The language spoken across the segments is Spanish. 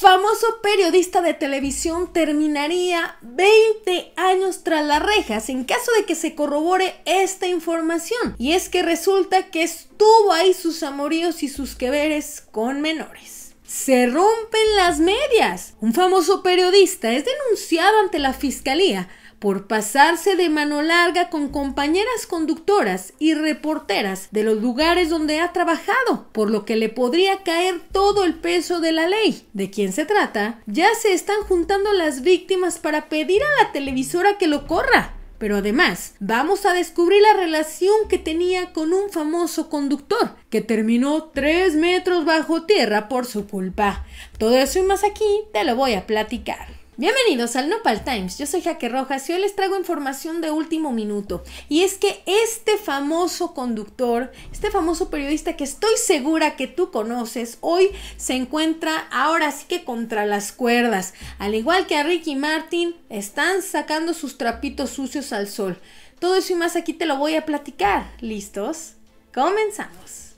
famoso periodista de televisión terminaría 20 años tras las rejas en caso de que se corrobore esta información. Y es que resulta que estuvo ahí sus amoríos y sus queveres con menores. Se rompen las medias. Un famoso periodista es denunciado ante la fiscalía por pasarse de mano larga con compañeras conductoras y reporteras de los lugares donde ha trabajado, por lo que le podría caer todo el peso de la ley. ¿De quién se trata? Ya se están juntando las víctimas para pedir a la televisora que lo corra. Pero además, vamos a descubrir la relación que tenía con un famoso conductor que terminó tres metros bajo tierra por su culpa. Todo eso y más aquí te lo voy a platicar. Bienvenidos al Nopal Times, yo soy Jaque Rojas y hoy les traigo información de último minuto. Y es que este famoso conductor, este famoso periodista que estoy segura que tú conoces, hoy se encuentra ahora sí que contra las cuerdas. Al igual que a Ricky Martin, están sacando sus trapitos sucios al sol. Todo eso y más aquí te lo voy a platicar. ¿Listos? Comenzamos.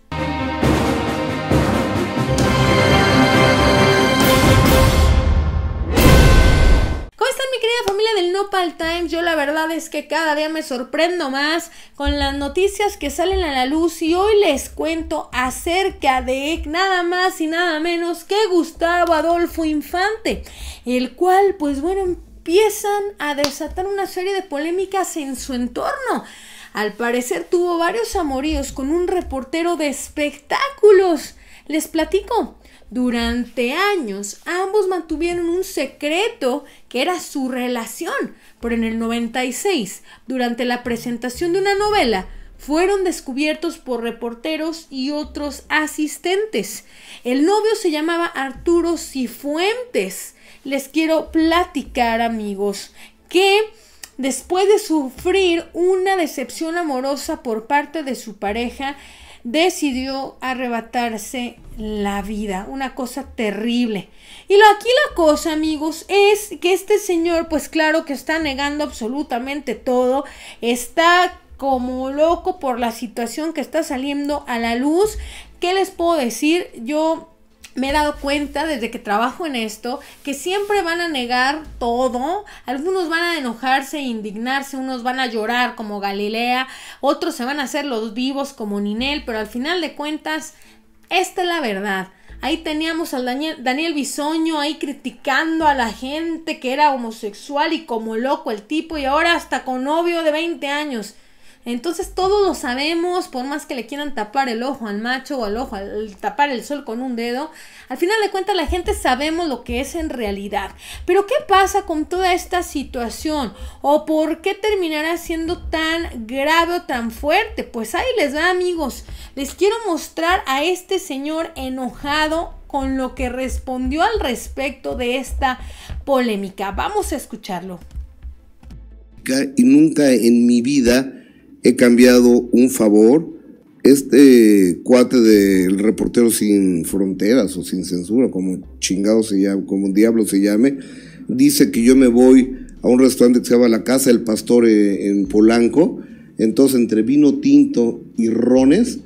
mi querida familia del Nopal Times, yo la verdad es que cada día me sorprendo más con las noticias que salen a la luz y hoy les cuento acerca de nada más y nada menos que Gustavo Adolfo Infante, el cual pues bueno empiezan a desatar una serie de polémicas en su entorno. Al parecer tuvo varios amoríos con un reportero de espectáculos. Les platico, durante años ambos mantuvieron un secreto que era su relación, pero en el 96, durante la presentación de una novela, fueron descubiertos por reporteros y otros asistentes. El novio se llamaba Arturo Cifuentes. Les quiero platicar, amigos, que después de sufrir una decepción amorosa por parte de su pareja, decidió arrebatarse la vida, una cosa terrible. Y lo, aquí la cosa, amigos, es que este señor, pues claro que está negando absolutamente todo, está como loco por la situación que está saliendo a la luz. ¿Qué les puedo decir? Yo me he dado cuenta desde que trabajo en esto que siempre van a negar todo, algunos van a enojarse e indignarse, unos van a llorar como Galilea, otros se van a hacer los vivos como Ninel, pero al final de cuentas, esta es la verdad. Ahí teníamos al Daniel, Daniel Bisoño ahí criticando a la gente que era homosexual y como loco el tipo y ahora hasta con novio de 20 años. Entonces todos lo sabemos, por más que le quieran tapar el ojo al macho o al ojo, al, tapar el sol con un dedo, al final de cuentas la gente sabemos lo que es en realidad. Pero ¿qué pasa con toda esta situación? ¿O por qué terminará siendo tan grave o tan fuerte? Pues ahí les va amigos, les quiero mostrar a este señor enojado con lo que respondió al respecto de esta polémica. Vamos a escucharlo. Y nunca en mi vida he cambiado un favor. Este cuate del reportero sin fronteras o sin censura, como chingado se llame, como un diablo se llame, dice que yo me voy a un restaurante que se llama La Casa del Pastor eh, en Polanco. Entonces, entre vino tinto y rones,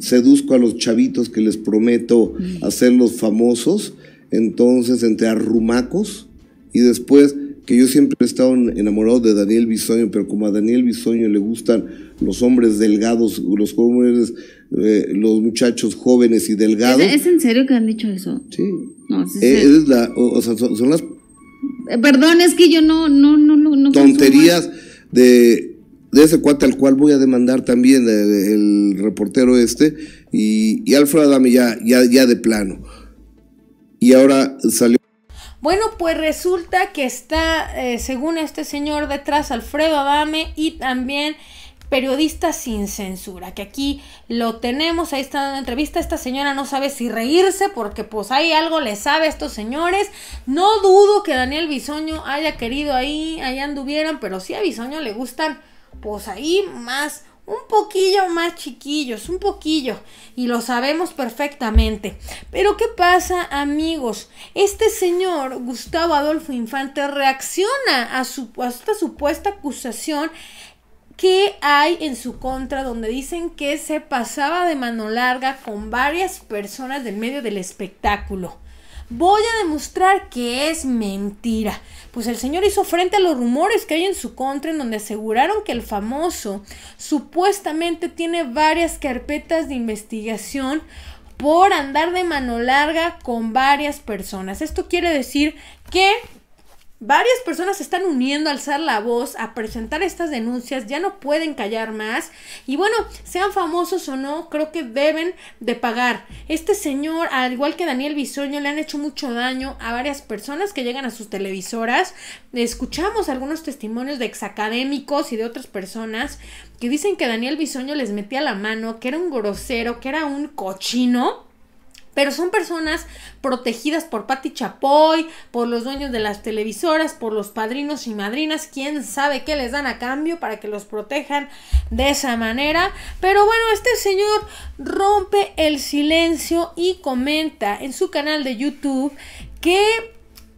seduzco a los chavitos que les prometo hacerlos famosos. Entonces, entre arrumacos y después que yo siempre he estado enamorado de Daniel Bisoño, pero como a Daniel Bisoño le gustan los hombres delgados, los jóvenes, eh, los muchachos jóvenes y delgados. ¿Es, en serio que han dicho eso? Sí. No, eh, son, las... Eh, perdón, es que yo no... no, no, no tonterías de, ese cuate al cual voy a demandar también el reportero este y, y Adame ya, ya, ya de plano. Y ahora salió bueno, pues resulta que está, eh, según este señor detrás, Alfredo Adame y también periodista sin censura, que aquí lo tenemos, ahí está dando entrevista, esta señora no sabe si reírse porque pues ahí algo le sabe a estos señores, no dudo que Daniel Bisoño haya querido ahí, allá anduvieran, pero sí a Bisoño le gustan pues ahí más un poquillo más chiquillos, un poquillo, y lo sabemos perfectamente. Pero ¿qué pasa, amigos? Este señor, Gustavo Adolfo Infante, reacciona a, esta supuesta acusación que hay en su contra donde dicen que se pasaba de mano larga con varias personas del medio del espectáculo. Voy a demostrar que es mentira. Pues el señor hizo frente a los rumores que hay en su contra, en donde aseguraron que el famoso supuestamente tiene varias carpetas de investigación por andar de mano larga con varias personas. Esto quiere decir que Varias personas se están uniendo a alzar la voz, a presentar estas denuncias, ya no pueden callar más. Y bueno, sean famosos o no, creo que deben de pagar. Este señor, al igual que Daniel Bisoño, le han hecho mucho daño a varias personas que llegan a sus televisoras. Escuchamos algunos testimonios de exacadémicos y de otras personas que dicen que Daniel Bisoño les metía la mano, que era un grosero, que era un cochino. Pero son personas protegidas por Patti Chapoy, por los dueños de las televisoras, por los padrinos y madrinas, quién sabe qué les dan a cambio para que los protejan de esa manera. Pero bueno, este señor rompe el silencio y comenta en su canal de YouTube que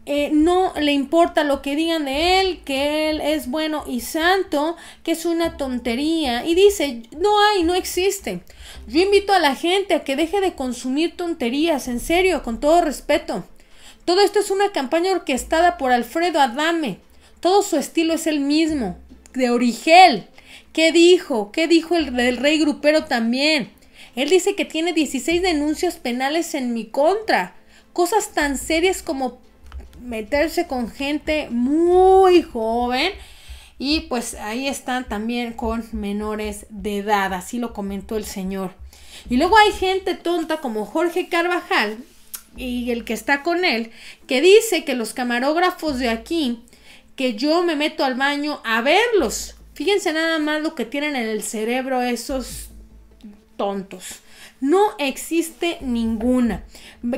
eh, no le importa lo que digan de él, que él es bueno y santo, que es una tontería. Y dice, no hay, no existe. Yo invito a la gente a que deje de consumir tonterías, en serio, con todo respeto. Todo esto es una campaña orquestada por Alfredo Adame. Todo su estilo es el mismo, de Origel. ¿Qué dijo? ¿Qué dijo el del rey grupero también? Él dice que tiene 16 denuncias penales en mi contra. Cosas tan serias como meterse con gente muy joven y pues ahí están también con menores de edad, así lo comentó el señor. Y luego hay gente tonta como Jorge Carvajal y el que está con él, que dice que los camarógrafos de aquí, que yo me meto al baño a verlos. Fíjense nada más lo que tienen en el cerebro esos tontos. No existe ninguna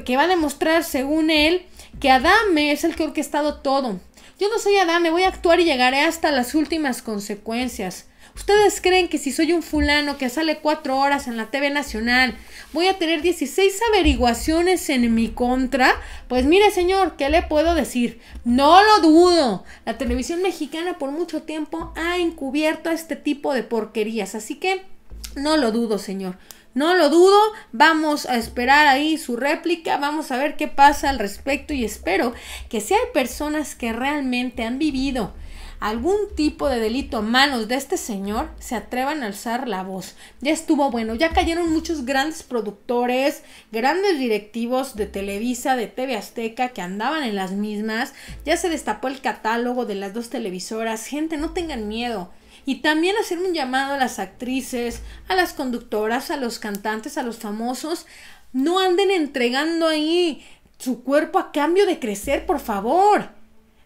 que va a demostrar, según él, que Adame es el que ha orquestado todo. Yo no soy Adame, voy a actuar y llegaré hasta las últimas consecuencias. ¿Ustedes creen que si soy un fulano que sale cuatro horas en la TV Nacional, voy a tener 16 averiguaciones en mi contra? Pues mire, señor, ¿qué le puedo decir? No lo dudo. La televisión mexicana por mucho tiempo ha encubierto este tipo de porquerías. Así que no lo dudo, señor. No lo dudo, vamos a esperar ahí su réplica, vamos a ver qué pasa al respecto y espero que si hay personas que realmente han vivido algún tipo de delito a manos de este señor, se atrevan a alzar la voz. Ya estuvo bueno, ya cayeron muchos grandes productores, grandes directivos de Televisa, de TV Azteca, que andaban en las mismas, ya se destapó el catálogo de las dos televisoras. Gente, no tengan miedo. Y también hacer un llamado a las actrices, a las conductoras, a los cantantes, a los famosos. No anden entregando ahí su cuerpo a cambio de crecer, por favor.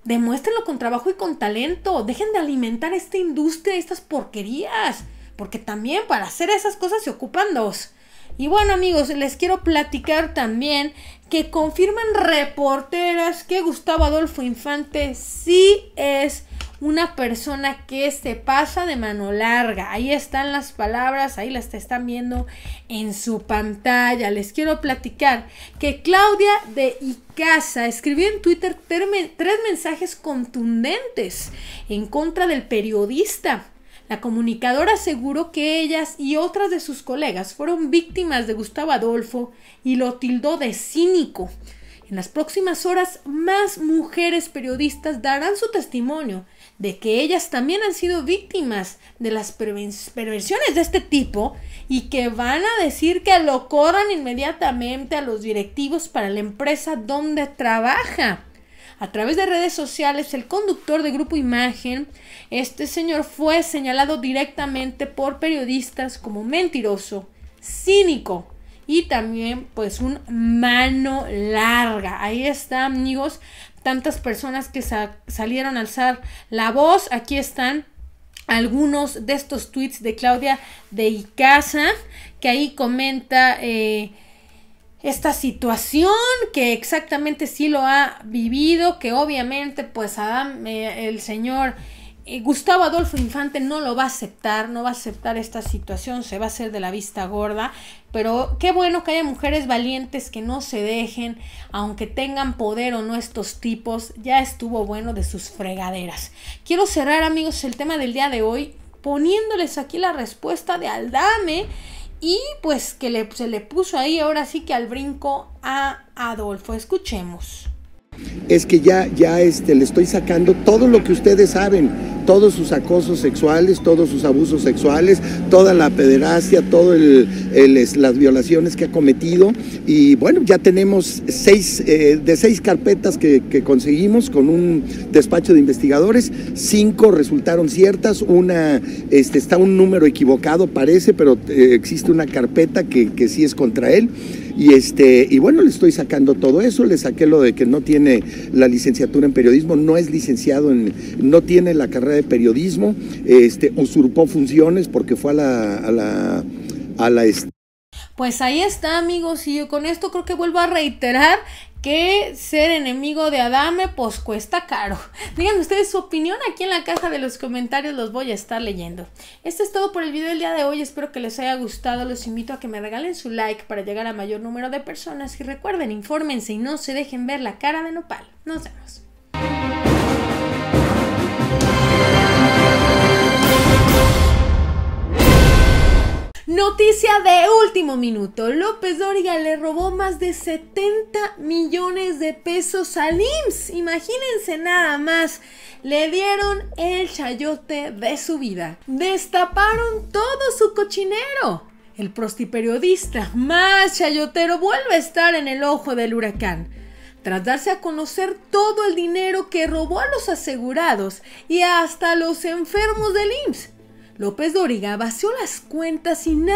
Demuéstrenlo con trabajo y con talento. Dejen de alimentar esta industria, estas porquerías. Porque también para hacer esas cosas se ocupan dos. Y bueno amigos, les quiero platicar también que confirman reporteras que Gustavo Adolfo Infante sí es una persona que se pasa de mano larga. Ahí están las palabras, ahí las están viendo en su pantalla. Les quiero platicar que Claudia de Icaza escribió en Twitter tres mensajes contundentes en contra del periodista. La comunicadora aseguró que ellas y otras de sus colegas fueron víctimas de Gustavo Adolfo y lo tildó de cínico. En las próximas horas, más mujeres periodistas darán su testimonio de que ellas también han sido víctimas de las perversiones de este tipo y que van a decir que lo corran inmediatamente a los directivos para la empresa donde trabaja. A través de redes sociales, el conductor de Grupo Imagen, este señor fue señalado directamente por periodistas como mentiroso, cínico, y también pues un mano larga. Ahí están, amigos, tantas personas que salieron a alzar la voz. Aquí están algunos de estos tweets de Claudia de Icaza que ahí comenta... Eh, esta situación que exactamente sí lo ha vivido, que obviamente pues Adam, eh, el señor Gustavo Adolfo Infante no lo va a aceptar, no va a aceptar esta situación, se va a hacer de la vista gorda, pero qué bueno que haya mujeres valientes que no se dejen, aunque tengan poder o no estos tipos, ya estuvo bueno de sus fregaderas. Quiero cerrar amigos el tema del día de hoy poniéndoles aquí la respuesta de Aldame y pues que se le puso ahí ahora sí que al brinco a Adolfo. Escuchemos es que ya, ya este, le estoy sacando todo lo que ustedes saben, todos sus acosos sexuales, todos sus abusos sexuales, toda la pederastia, todas las violaciones que ha cometido. Y bueno, ya tenemos seis, eh, de seis carpetas que, conseguimos con un despacho de investigadores, cinco resultaron ciertas, una este, está un número equivocado parece, pero eh, existe una carpeta que, que sí es contra él. Y, este, y bueno, le estoy sacando todo eso, le saqué lo de que no tiene la licenciatura en periodismo, no es licenciado en, no tiene la carrera de periodismo, este, usurpó funciones porque fue a la, a la, a pues ahí está, amigos, y con esto creo que vuelvo a reiterar que ser enemigo de Adame pues cuesta caro. Díganme ustedes su opinión aquí en la caja de los comentarios, los voy a estar leyendo. Esto es todo por el video del día de hoy, espero que les haya gustado, los invito a que me regalen su like para llegar a mayor número de personas y recuerden, infórmense y no se dejen ver la cara de nopal. Nos vemos. Noticia de último minuto. López Dóriga le robó más de 70 millones de pesos al IMSS. Imagínense nada más. Le dieron el chayote de su vida. Destaparon todo su cochinero. El prostiperiodista más chayotero vuelve a estar en el ojo del huracán tras darse a conocer todo el dinero que robó a los asegurados y hasta a los enfermos del IMSS. López Dóriga vació las cuentas y nada